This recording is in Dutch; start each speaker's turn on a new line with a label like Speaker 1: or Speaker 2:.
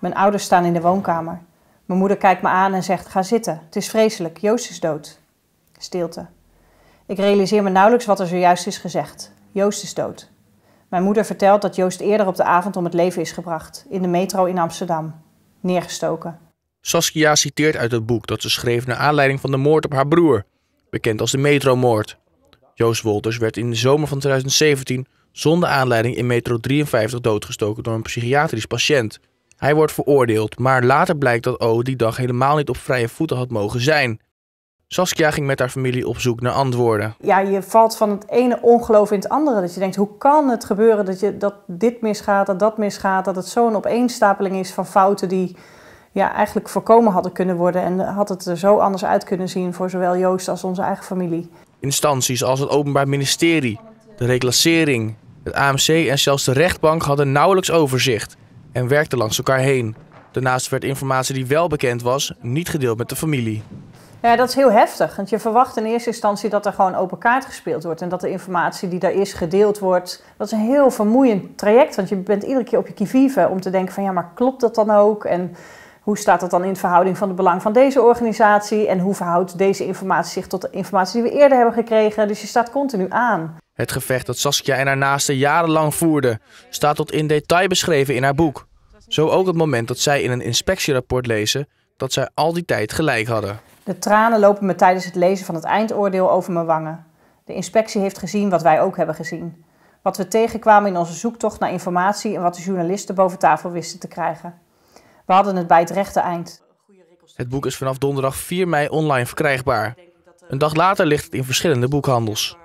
Speaker 1: Mijn ouders staan in de woonkamer. Mijn moeder kijkt me aan en zegt: Ga zitten, het is vreselijk, Joost is dood. Stilte. Ik realiseer me nauwelijks wat er zojuist is gezegd. Joost is dood. Mijn moeder vertelt dat Joost eerder op de avond om het leven is gebracht, in de metro in Amsterdam, neergestoken.
Speaker 2: Saskia citeert uit het boek dat ze schreef naar aanleiding van de moord op haar broer, bekend als de metromoord. Joost Wolters werd in de zomer van 2017 zonder aanleiding in metro 53 doodgestoken door een psychiatrisch patiënt. Hij wordt veroordeeld, maar later blijkt dat O die dag helemaal niet op vrije voeten had mogen zijn. Saskia ging met haar familie op zoek naar antwoorden.
Speaker 1: Ja, je valt van het ene ongeloof in het andere. Dat je denkt, hoe kan het gebeuren dat, je, dat dit misgaat, dat dat misgaat... dat het zo'n opeenstapeling is van fouten die ja, eigenlijk voorkomen hadden kunnen worden... en had het er zo anders uit kunnen zien voor zowel Joost als onze eigen familie.
Speaker 2: Instanties als het Openbaar Ministerie, de reclassering, het AMC en zelfs de rechtbank hadden nauwelijks overzicht en werkte langs elkaar heen. Daarnaast werd informatie die wel bekend was, niet gedeeld met de familie.
Speaker 1: Ja, dat is heel heftig. Want je verwacht in eerste instantie dat er gewoon open kaart gespeeld wordt. En dat de informatie die daar is gedeeld wordt. Dat is een heel vermoeiend traject. Want je bent iedere keer op je kievive om te denken: van ja, maar klopt dat dan ook? En hoe staat dat dan in verhouding van het belang van deze organisatie? En hoe verhoudt deze informatie zich tot de informatie die we eerder hebben gekregen? Dus je staat continu aan.
Speaker 2: Het gevecht dat Saskia en haar naaste jarenlang voerden, staat tot in detail beschreven in haar boek. Zo ook het moment dat zij in een inspectierapport lezen dat zij al die tijd gelijk hadden.
Speaker 1: De tranen lopen me tijdens het lezen van het eindoordeel over mijn wangen. De inspectie heeft gezien wat wij ook hebben gezien. Wat we tegenkwamen in onze zoektocht naar informatie en wat de journalisten boven tafel wisten te krijgen. We hadden het bij het rechte eind.
Speaker 2: Het boek is vanaf donderdag 4 mei online verkrijgbaar. Een dag later ligt het in verschillende boekhandels.